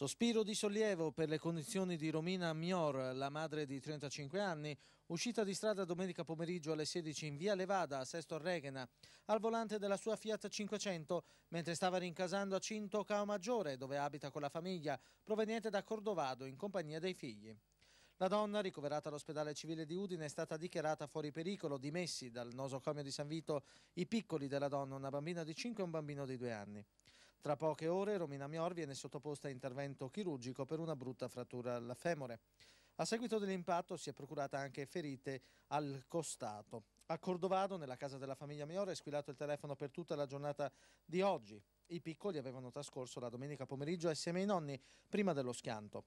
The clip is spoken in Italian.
Sospiro di sollievo per le condizioni di Romina Mior, la madre di 35 anni, uscita di strada domenica pomeriggio alle 16 in via Levada a Sesto Reghena, al volante della sua Fiat 500, mentre stava rincasando a Cinto Cao Maggiore, dove abita con la famiglia, proveniente da Cordovado, in compagnia dei figli. La donna, ricoverata all'ospedale civile di Udine, è stata dichiarata fuori pericolo, dimessi dal nosocomio di San Vito i piccoli della donna, una bambina di 5 e un bambino di 2 anni. Tra poche ore Romina Mior viene sottoposta a intervento chirurgico per una brutta frattura alla femore. A seguito dell'impatto si è procurata anche ferite al costato. A Cordovado, nella casa della famiglia Mior, è squillato il telefono per tutta la giornata di oggi. I piccoli avevano trascorso la domenica pomeriggio assieme ai nonni prima dello schianto.